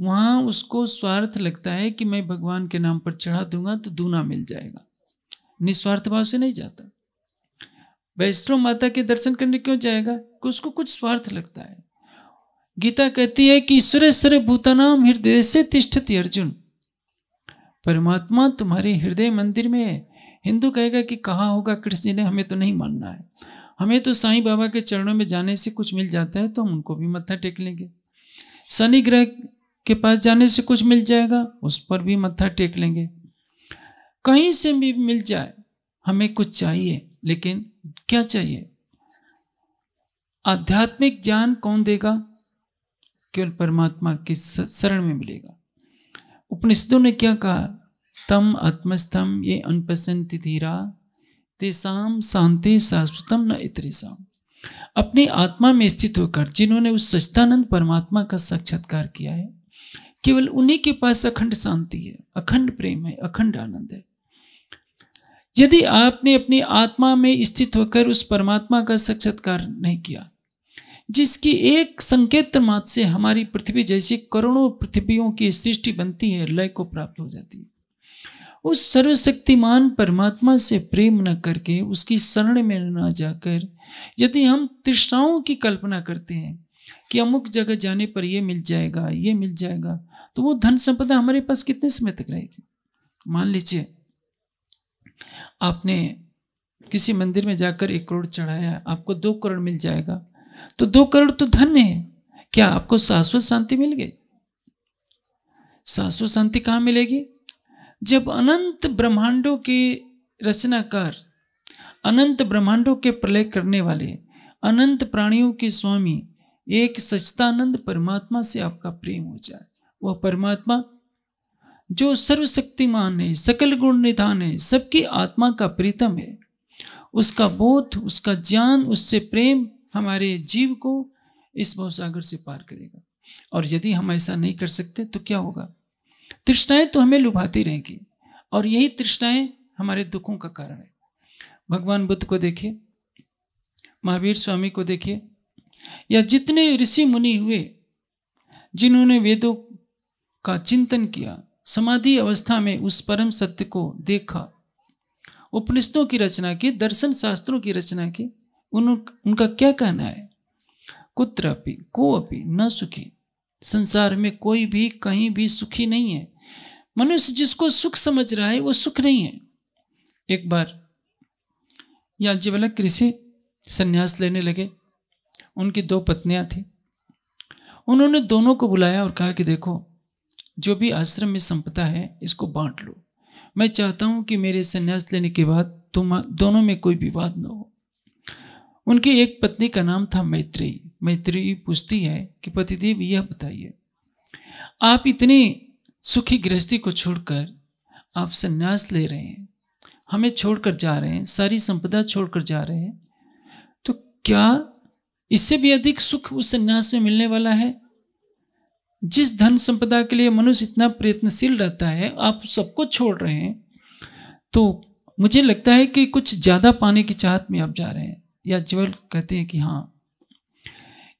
वहाँ उसको स्वार्थ लगता है कि मैं भगवान के नाम पर चढ़ा दूंगा तो दूना मिल जाएगा निस्वार्थ भाव से नहीं जाता वैष्णो माता के दर्शन करने क्यों जाएगा कि उसको कुछ स्वार्थ लगता है गीता कहती है कि ईश्वर ईश्वरेश्वर भूतानाम हृदय से तिष्ठति अर्जुन परमात्मा तुम्हारे हृदय मंदिर में है हिंदू कहेगा कि कहा होगा कृष्ण जी ने हमें तो नहीं मानना है हमें तो साईं बाबा के चरणों में जाने से कुछ मिल जाता है तो हम उनको भी मत्था टेक लेंगे शनि ग्रह के पास जाने से कुछ मिल जाएगा उस पर भी मत्था टेक लेंगे कहीं से भी मिल जाए हमें कुछ चाहिए लेकिन क्या चाहिए आध्यात्मिक ज्ञान कौन देगा केवल परमात्मा के शरण में मिलेगा उपनिषदों ने क्या कहा तम आत्मस्तम ये अनपसंत धीरा तेसाम शांति शाश्वतम न इतरेसाम अपनी आत्मा में स्थित होकर जिन्होंने उस सच्चिदानंद परमात्मा का साक्षात्कार किया है केवल उन्हीं के पास अखंड शांति है अखंड प्रेम है अखंड आनंद है यदि आपने अपनी आत्मा में स्थित होकर उस परमात्मा का साक्षात्कार नहीं किया जिसकी एक संकेत मात्र से हमारी पृथ्वी जैसी करोड़ों पृथ्वियों की सृष्टि बनती है लय को प्राप्त हो जाती है उस सर्वशक्तिमान परमात्मा से प्रेम न करके उसकी शरण में न जाकर यदि हम तृष्णाओं की कल्पना करते हैं कि अमुक जगह जाने पर यह मिल जाएगा ये मिल जाएगा तो वो धन संपदा हमारे पास कितने समय तक रहेगी मान लीजिए आपने किसी मंदिर में जाकर एक करोड़ चढ़ाया आपको दो करोड़ मिल जाएगा तो दो करोड़ तो धन है क्या आपको शाश्वत शांति मिल गई शाश्वत शांति कहाँ मिलेगी जब अनंत ब्रह्मांडों के रचनाकार अनंत ब्रह्मांडों के प्रलय करने वाले अनंत प्राणियों के स्वामी एक सचतानंद परमात्मा से आपका प्रेम हो जाए वह परमात्मा जो सर्वशक्तिमान है सकल गुण निधान है सबकी आत्मा का प्रीतम है उसका बोध उसका ज्ञान उससे प्रेम हमारे जीव को इस भवसागर से पार करेगा और यदि हम ऐसा नहीं कर सकते तो क्या होगा तृष्णाएं तो हमें लुभाती रहेंगी और यही तृष्णाएं हमारे दुखों का कारण है भगवान बुद्ध को देखिए महावीर स्वामी को देखिए या जितने ऋषि मुनि हुए जिन्होंने वेदों का चिंतन किया समाधि अवस्था में उस परम सत्य को देखा उपनिषदों की रचना की दर्शन शास्त्रों की रचना की उन उनका क्या कहना है अपी को अपी न सुखी संसार में कोई भी कहीं भी सुखी नहीं है मनुष्य जिसको सुख समझ रहा है वो सुख नहीं है एक बार याज्ञवल्क ऋषि संन्यास लेने लगे उनकी दो पत्नियां थी उन्होंने दोनों को बुलाया और कहा कि देखो जो भी आश्रम में संपदा है इसको बांट लो मैं चाहता हूं कि मेरे संन्यास लेने के बाद तुम दोनों में कोई विवाद न हो उनकी एक पत्नी का नाम था मैत्रेयी मैत्री पूछती है कि पतिदेव यह बताइए आप इतने सुखी गृहस्थी को छोड़कर आप संन्यास ले रहे हैं हमें छोड़कर जा रहे हैं सारी संपदा छोड़कर जा रहे हैं तो क्या इससे भी अधिक सुख उस संन्यास में मिलने वाला है जिस धन संपदा के लिए मनुष्य इतना प्रयत्नशील रहता है आप सबको छोड़ रहे हैं तो मुझे लगता है कि कुछ ज़्यादा पाने की चाहत में आप जा रहे हैं या जवल कहते हैं कि हाँ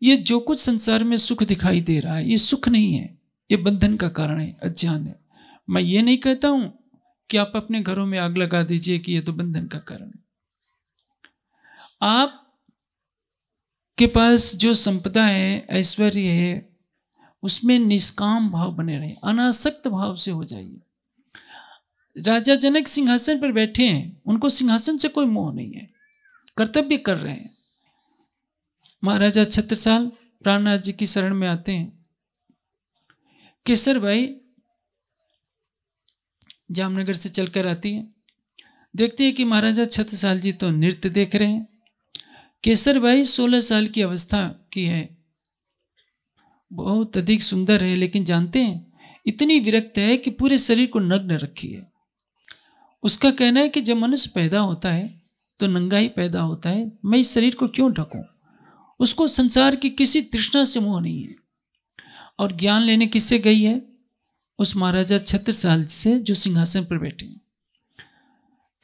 ये जो कुछ संसार में सुख दिखाई दे रहा है ये सुख नहीं है ये बंधन का कारण है अज्ञान है मैं ये नहीं कहता हूं कि आप अपने घरों में आग लगा दीजिए कि ये तो बंधन का कारण है आप के पास जो संपदा है ऐश्वर्य है उसमें निष्काम भाव बने रहे अनासक्त भाव से हो जाइए राजा जनक सिंहासन पर बैठे हैं उनको सिंहासन से कोई मोह नहीं है कर्तव्य कर रहे हैं महाराजा छत्रसाल प्राणनाथ जी की शरण में आते हैं केसर भाई जामनगर से चलकर आती है देखते हैं कि महाराजा छत्रसाल जी तो नृत्य देख रहे हैं केसर भाई सोलह साल की अवस्था की है बहुत अधिक सुंदर है लेकिन जानते हैं इतनी विरक्त है कि पूरे शरीर को नग्न रखी है उसका कहना है कि जब मनुष्य पैदा होता है तो नंगा ही पैदा होता है मैं इस शरीर को क्यों ढकूं उसको संसार की किसी तृष्णा से मोह नहीं है और ज्ञान लेने किससे गई है उस महाराजा छत्र साल से जो सिंहासन पर बैठे हैं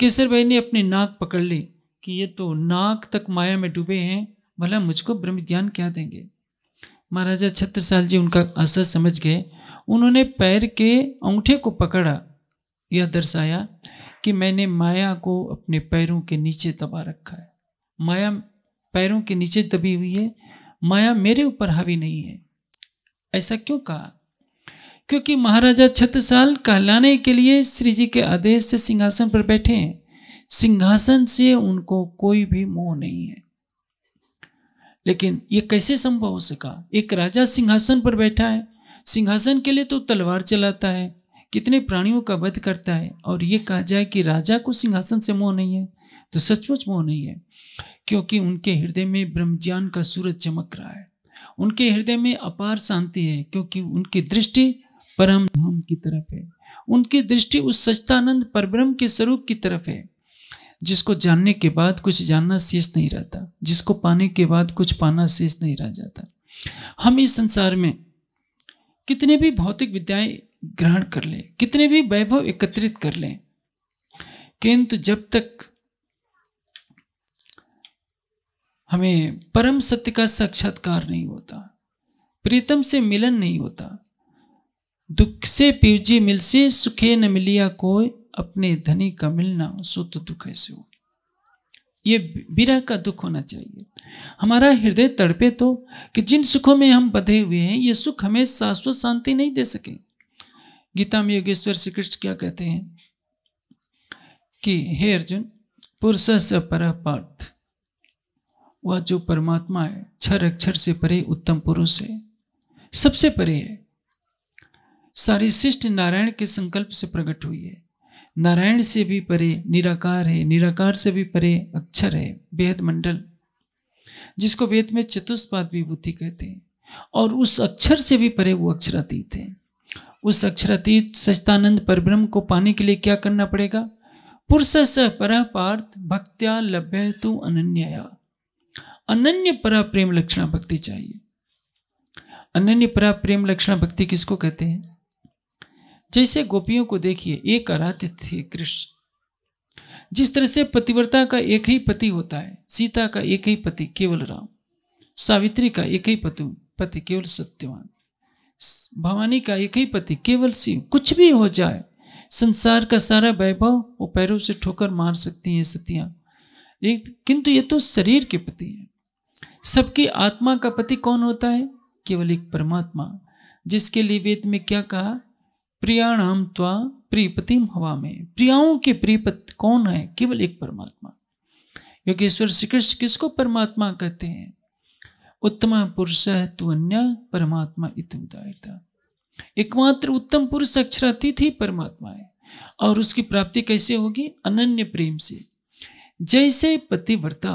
केसर भाई ने अपनी नाक पकड़ ली कि ये तो नाक तक माया में डूबे हैं भला मुझको ब्रह्म ज्ञान क्या देंगे महाराजा छत्रसाल जी उनका असर समझ गए उन्होंने पैर के अंगूठे को पकड़ा यह दर्शाया कि मैंने माया को अपने पैरों के नीचे दबा रखा है माया पैरों के नीचे दबी हुई है माया मेरे ऊपर हावी नहीं है ऐसा क्यों कहा क्योंकि महाराजा छत्रसाल कहलाने के लिए श्री जी के आदेश से सिंहासन पर बैठे हैं सिंहासन से उनको कोई भी मोह नहीं है लेकिन ये कैसे संभव हो सका एक राजा सिंहासन पर बैठा है सिंहासन के लिए तो तलवार चलाता है कितने प्राणियों का वध करता है और ये कहा जाए कि राजा को सिंहासन से मोह नहीं है तो सचमुच मोह नहीं है क्योंकि उनके हृदय में ब्रह्मज्ञान का सूरज चमक रहा है उनके हृदय में अपार शांति है क्योंकि उनकी दृष्टि परम धाम की तरफ है उनकी दृष्टि उस सच्चानंद परब्रह्म के स्वरूप की तरफ है जिसको जानने के बाद कुछ जानना शेष नहीं रहता जिसको पाने के बाद कुछ पाना शेष नहीं रह जाता हम इस संसार में कितने भी भौतिक विद्याएं ग्रहण कर लें कितने भी वैभव एकत्रित कर लें किंतु जब तक हमें परम सत्य का साक्षात्कार नहीं होता प्रीतम से मिलन नहीं होता दुख से पीवजी मिल से सुखे न मिलिया कोई अपने धनी का मिलना सुत तो दुख ऐसे हो ये बिरा का दुख होना चाहिए हमारा हृदय तड़पे तो कि जिन सुखों में हम बधे हुए हैं ये सुख हमें शाश्वत शांति नहीं दे सके गीता में योगेश्वर श्री कृष्ण क्या कहते हैं कि हे अर्जुन पुरुष से पर पार्थ वह जो परमात्मा है क्षर अक्षर से परे उत्तम पुरुष है सबसे परे है सारी शिष्ट नारायण के संकल्प से प्रकट हुई है नारायण से भी परे निराकार है निराकार से भी परे अक्षर है वेद मंडल जिसको वेद में चतुष्पाद विभूति कहते हैं और उस अक्षर से भी परे वो अक्षरातीत है उस अक्षरातीत सचितानंद परब्रह्म को पाने के लिए क्या करना पड़ेगा पुरुष स पर पार्थ भक्त्या लभ्य तू अनन्या अनन्य परा प्रेम लक्षण भक्ति चाहिए अनन्य परा प्रेम लक्षणा भक्ति किसको कहते हैं जैसे गोपियों को देखिए एक आराध्य थे कृष्ण जिस तरह से पतिव्रता का एक ही पति होता है सीता का एक ही पति केवल राम सावित्री का एक ही पति पति केवल सत्यवान भवानी का एक ही पति केवल शिव कुछ भी हो जाए संसार का सारा वैभव वो पैरों से ठोकर मार सकती हैं सतियां किंतु ये तो शरीर के पति हैं सबकी आत्मा का पति कौन होता है केवल एक परमात्मा जिसके लिए वेद में क्या कहा प्रियाणाम त्वा प्रियपतिम हवा में प्रियाओं के प्रियपत कौन है केवल एक परमात्मा क्योंकि ईश्वर श्री कृष्ण किसको परमात्मा कहते हैं उत्तम पुरुष तू अन्य परमात्मा इतमदायता एकमात्र उत्तम पुरुष अक्षरातीत ही परमात्मा है और उसकी प्राप्ति कैसे होगी अनन्य प्रेम से जैसे पतिव्रता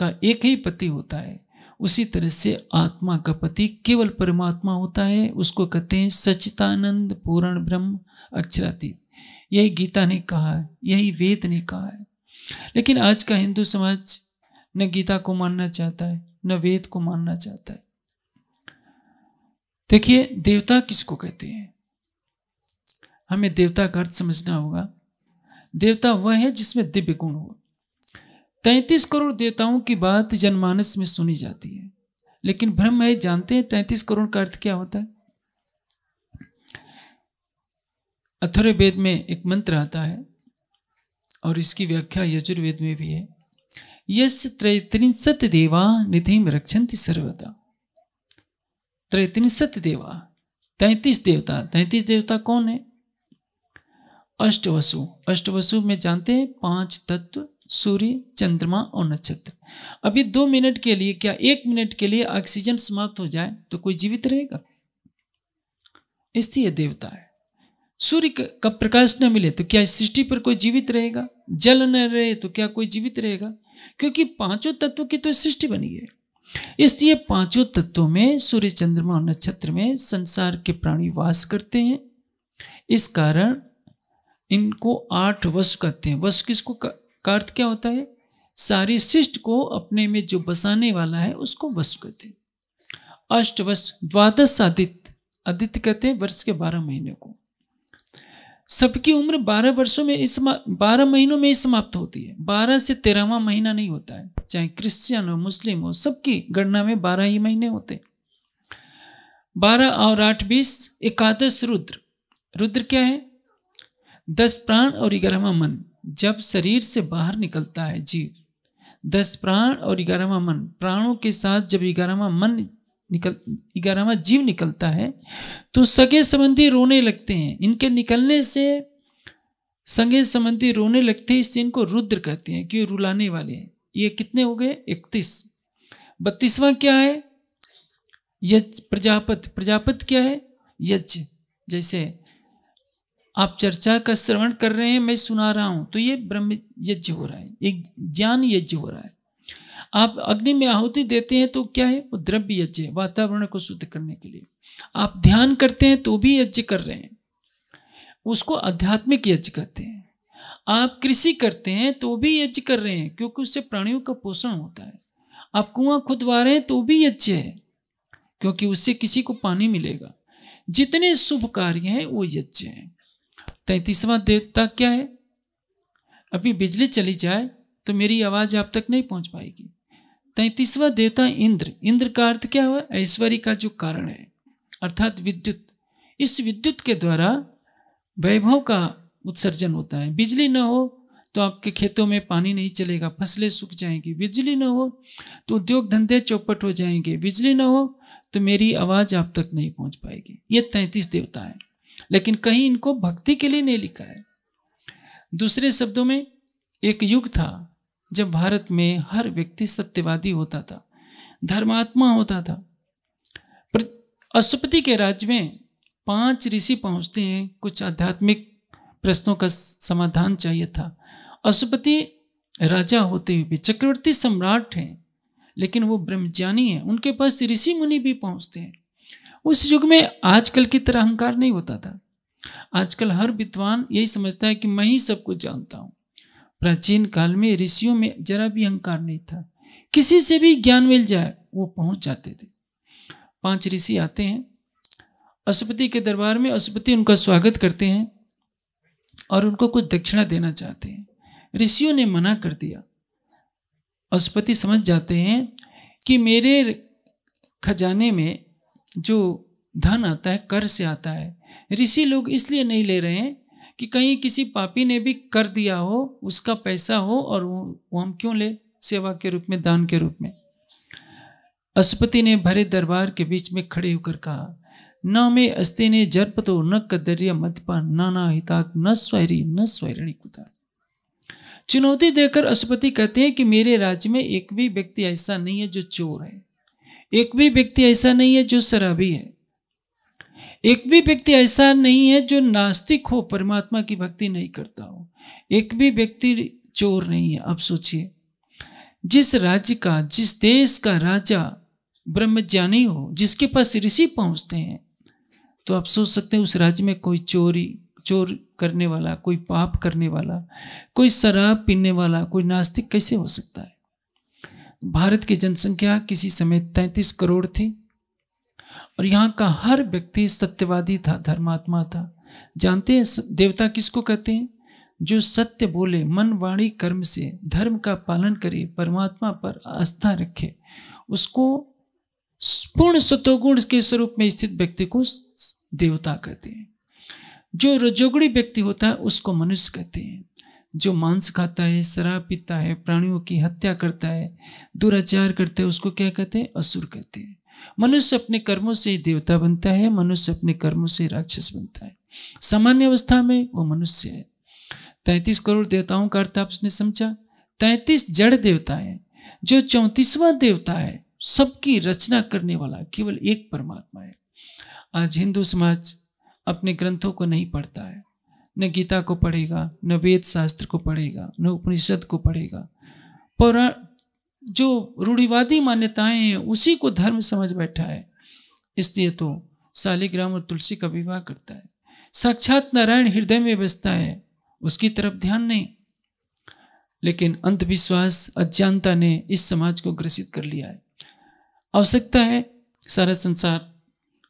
का एक ही पति होता है उसी तरह से आत्मा का पति केवल परमात्मा होता है उसको कहते हैं सचितानंद पूर्ण ब्रह्म अक्षरातीत यही गीता ने कहा है यही वेद ने कहा है लेकिन आज का हिंदू समाज न गीता को मानना चाहता है न वेद को मानना चाहता है देखिए देवता किसको कहते हैं हमें देवता का अर्थ समझना होगा देवता वह है जिसमें दिव्य गुण हो तैंतीस करोड़ देवताओं की बात जनमानस में सुनी जाती है लेकिन ब्रह्म है जानते हैं तैंतीस करोड़ का अर्थ क्या होता है अथर्वेद में एक मंत्र आता है और इसकी व्याख्या यजुर्वेद में भी है यश त्रैत्रिशत देवा निधि में रक्षंति सर्वदा त्रैत्रिंसत देवा तैतीस देवता तैतीस देवता कौन है अष्टवसु अष्टवसु में जानते हैं पांच तत्व सूर्य चंद्रमा और नक्षत्र अभी दो मिनट के लिए क्या एक मिनट के लिए ऑक्सीजन समाप्त हो जाए तो कोई जीवित रहेगा इसलिए देवता है सूर्य का प्रकाश न मिले तो क्या सृष्टि पर कोई जीवित रहेगा जल न रहे तो क्या कोई जीवित रहेगा क्योंकि पांचों तत्वों की तो सृष्टि बनी है इसलिए पांचों तत्वों में सूर्य चंद्रमा और नक्षत्र में संसार के प्राणी वास करते हैं इस कारण इनको आठ वश कहते हैं वश किसको का अर्थ क्या होता है सारी शिष्ट को अपने में जो बसाने वाला है उसको वश कहते हैं अष्टवश द्वादश आदित्य आदित्य कहते हैं वर्ष के बारह महीने को सबकी उम्र बारह वर्षों में इस बारह महीनों में ही समाप्त होती है बारह से तेरहवा महीना नहीं होता है चाहे क्रिश्चियन हो मुस्लिम हो सबकी गणना में बारह ही महीने होते बारह और आठ बीस एकादश रुद्र रुद्र क्या है दस प्राण और ग्यारहवा मन जब शरीर से बाहर निकलता है जीव दस प्राण और ग्यारहवा मन प्राणों के साथ जब ग्यारहवा मन निकल ग्यारहवा जीव निकलता है तो सगे संबंधी रोने लगते हैं इनके निकलने से संगे संबंधी रोने लगते हैं इससे इनको रुद्र कहते हैं कि रुलाने वाले हैं ये कितने हो गए इकतीस बत्तीसवां क्या है यज्ञ प्रजापत प्रजापत क्या है यज्ञ जैसे आप चर्चा का श्रवण कर रहे हैं मैं सुना रहा हूं तो ये ब्रह्म यज्ञ हो रहा है एक ज्ञान यज्ञ हो रहा है आप अग्नि में आहुति देते हैं तो क्या है वो द्रव्य यज्ञ वातावरण को शुद्ध करने के लिए आप ध्यान करते हैं तो भी यज्ञ कर रहे हैं उसको आध्यात्मिक यज्ञ कहते हैं आप कृषि करते हैं तो भी यज्ञ कर रहे हैं क्योंकि उससे प्राणियों का पोषण होता है आप कुआं खुदवा रहे हैं तो भी यज्ञ है क्योंकि उससे किसी को पानी मिलेगा जितने शुभ कार्य हैं वो यज्ञ हैं तैतीसवां देवता क्या है अभी बिजली चली जाए तो मेरी आवाज़ आप तक नहीं पहुंच पाएगी तैतीसवां देवता इंद्र इंद्र का अर्थ क्या हुआ ऐश्वर्य का जो कारण है अर्थात विद्युत इस विद्युत के द्वारा वैभव का उत्सर्जन होता है बिजली न हो तो आपके खेतों में पानी नहीं चलेगा फसलें सूख जाएंगी बिजली न हो तो उद्योग धंधे चौपट हो जाएंगे बिजली न हो तो मेरी आवाज़ आप तक नहीं पहुंच पाएगी ये तैतीस देवता है लेकिन कहीं इनको भक्ति के लिए नहीं लिखा है दूसरे शब्दों में एक युग था जब भारत में हर व्यक्ति सत्यवादी होता था धर्मात्मा होता था अशुपति के राज्य में पांच ऋषि पहुंचते हैं कुछ आध्यात्मिक प्रश्नों का समाधान चाहिए था अशुपति राजा होते हुए भी चक्रवर्ती सम्राट हैं लेकिन वो ब्रह्मज्ञानी हैं उनके पास ऋषि मुनि भी पहुंचते हैं उस युग में आजकल की तरह अहंकार नहीं होता था आजकल हर विद्वान यही समझता है कि मैं ही सब कुछ जानता हूँ प्राचीन काल में ऋषियों में जरा भी अहंकार नहीं था किसी से भी ज्ञान मिल जाए वो पहुंच जाते थे पांच ऋषि आते हैं अशुपति के दरबार में अशुपति उनका स्वागत करते हैं और उनको कुछ दक्षिणा देना चाहते हैं ऋषियों ने मना कर दिया अशुपति समझ जाते हैं कि मेरे खजाने में जो धन आता है कर से आता है ऋषि लोग इसलिए नहीं ले रहे हैं कि कहीं किसी पापी ने भी कर दिया हो उसका पैसा हो और वो, वो हम क्यों ले सेवा के रूप में दान के रूप में अशुपति ने भरे दरबार के बीच में खड़े होकर कहा न मे अस्ते ने जर्प तो न कदर्य मदपा नाना हिताक न स्वैरी न स्वैरणी कुदा चुनौती देकर अशुपति कहते हैं कि मेरे राज्य में एक भी व्यक्ति ऐसा नहीं है जो चोर है एक भी व्यक्ति ऐसा नहीं है जो शराबी है एक भी व्यक्ति ऐसा नहीं है जो नास्तिक हो परमात्मा की भक्ति नहीं करता हो एक भी व्यक्ति चोर नहीं है आप सोचिए जिस राज्य का जिस देश का राजा ब्रह्मज्ञानी हो जिसके पास ऋषि पहुंचते हैं तो आप सोच सकते हैं उस राज्य में कोई चोरी चोर करने वाला कोई पाप करने वाला कोई शराब पीने वाला कोई नास्तिक कैसे हो सकता है भारत की जनसंख्या किसी समय 33 करोड़ थी और यहाँ का हर व्यक्ति सत्यवादी था धर्मात्मा था जानते हैं देवता किसको कहते हैं जो सत्य बोले मन वाणी कर्म से धर्म का पालन करे परमात्मा पर आस्था रखे उसको पूर्ण सतोगुण के स्वरूप में स्थित व्यक्ति को देवता कहते हैं जो रजोगुणी व्यक्ति होता है उसको मनुष्य कहते हैं जो मांस खाता है शराब पीता है प्राणियों की हत्या करता है दुराचार करता है उसको क्या कहते हैं असुर कहते हैं मनुष्य अपने कर्मों से ही देवता बनता है मनुष्य अपने कर्मों से राक्षस बनता है सामान्य अवस्था में वो मनुष्य है तैंतीस करोड़ देवताओं का अर्थ आपने समझा तैंतीस जड़ देवता है जो चौंतीसवां देवता है सबकी रचना करने वाला केवल एक परमात्मा है आज हिंदू समाज अपने ग्रंथों को नहीं पढ़ता है न गीता को पढ़ेगा न वेद शास्त्र को पढ़ेगा न उपनिषद को पढ़ेगा पर जो रूढ़िवादी मान्यताएं हैं उसी को धर्म समझ बैठा है इसलिए तो शालिग्राम और तुलसी का विवाह करता है साक्षात नारायण हृदय में बसता है उसकी तरफ ध्यान नहीं लेकिन अंधविश्वास अज्ञानता ने इस समाज को ग्रसित कर लिया है आवश्यकता है सारा संसार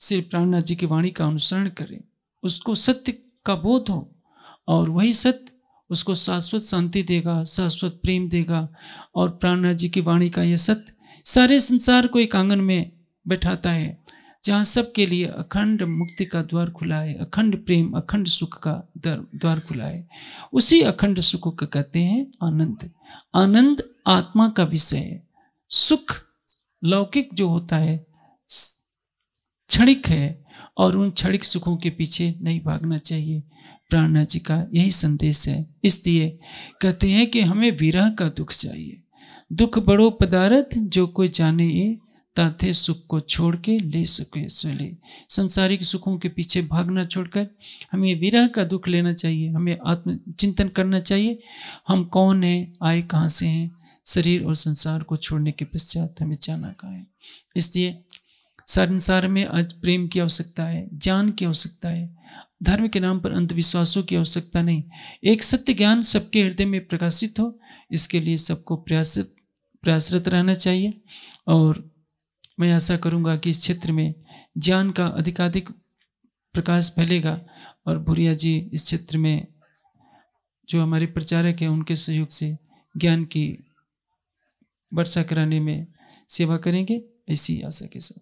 श्री प्राणनाथ जी की वाणी का अनुसरण करें उसको सत्य का बोध हो और वही सत्य उसको शाश्वत शांति देगा शाश्वत प्रेम देगा और प्राणनाथ जी की वाणी का यह सत्य सारे संसार को एक आंगन में बैठाता है जहाँ सबके लिए अखंड मुक्ति का द्वार खुला है अखंड प्रेम अखंड सुख का द्वार खुला है उसी अखंड सुख को कहते हैं आनंद आनंद आत्मा का विषय है सुख लौकिक जो होता है क्षणिक है और उन क्षणिक सुखों के पीछे नहीं भागना चाहिए प्राणा जी का यही संदेश है इसलिए कहते हैं कि हमें विरह का दुख चाहिए दुख बड़ो पदार्थ जो कोई जाने ये ताथे सुख को छोड़ के ले सके चले संसारिक सुखों के पीछे भागना छोड़कर हमें विरह का दुख लेना चाहिए हमें आत्म चिंतन करना चाहिए हम कौन हैं आए कहाँ से हैं शरीर और संसार को छोड़ने के पश्चात हमें जाना कहाँ है इसलिए संसार में आज प्रेम की आवश्यकता है ज्ञान की आवश्यकता है धर्म के नाम पर अंधविश्वासों की आवश्यकता नहीं एक सत्य ज्ञान सबके हृदय में प्रकाशित हो इसके लिए सबको प्रयासरत प्रयासरत रहना चाहिए और मैं आशा करूंगा कि इस क्षेत्र में ज्ञान का अधिकाधिक प्रकाश फैलेगा और भूरिया जी इस क्षेत्र में जो हमारे प्रचारक हैं उनके सहयोग से ज्ञान की वर्षा कराने में सेवा करेंगे Y sí, ya sé que sí.